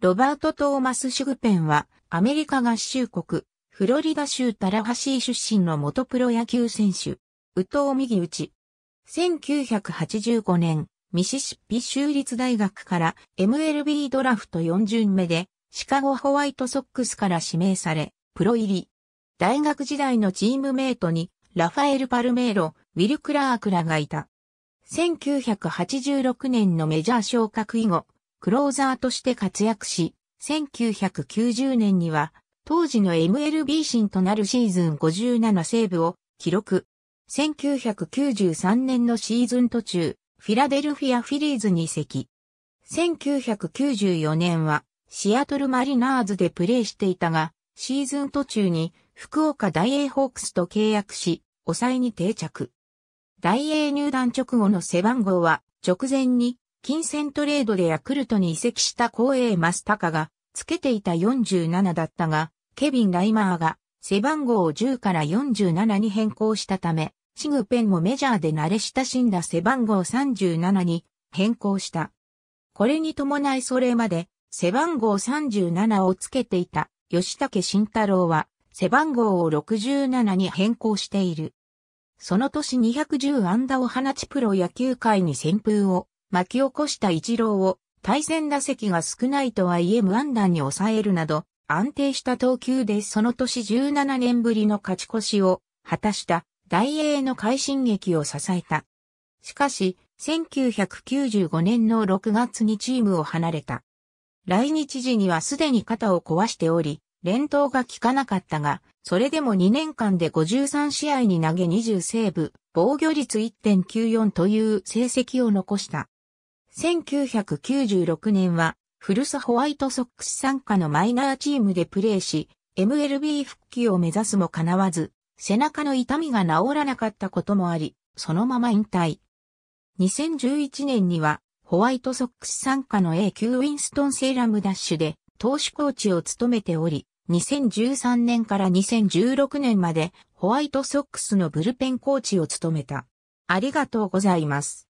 ロバート・トーマス・シュグペンは、アメリカ合衆国、フロリダ州タラハシー出身の元プロ野球選手、ウトウ・右打ち。1985年、ミシシッピ州立大学から MLB ドラフト4巡目で、シカゴホワイトソックスから指名され、プロ入り。大学時代のチームメイトに、ラファエル・パルメーロ、ウィル・クラークらがいた。1986年のメジャー昇格以後、クローザーとして活躍し、1990年には、当時の MLB 新となるシーズン57セーブを記録。1993年のシーズン途中、フィラデルフィアフィリーズに移籍。1994年はシアトルマリナーズでプレーしていたが、シーズン途中に福岡大英ホークスと契約し、抑えに定着。大英入団直後の背番号は直前に金銭トレードでヤクルトに移籍したマスタカが、つけていた47だったが、ケビン・ライマーが背番号を10から47に変更したため、シグペンもメジャーで慣れ親しんだ背番号37に変更した。これに伴いそれまで背番号37をつけていた吉武慎太郎は背番号を67に変更している。その年210安打を放ちプロ野球界に旋風を巻き起こした一郎を対戦打席が少ないとはいえ無安打に抑えるなど、安定した投球でその年17年ぶりの勝ち越しを果たした大英の快進撃を支えた。しかし、1995年の6月にチームを離れた。来日時にはすでに肩を壊しており、連投が効かなかったが、それでも2年間で53試合に投げ20セーブ、防御率1.94という成績を残した。1996年は、古サホワイトソックス参加のマイナーチームでプレーし、MLB 復帰を目指すも叶わず、背中の痛みが治らなかったこともあり、そのまま引退。2011年には、ホワイトソックス参加の A 級ウィンストン・セーラムダッシュで、投手コーチを務めており、2013年から2016年まで、ホワイトソックスのブルペンコーチを務めた。ありがとうございます。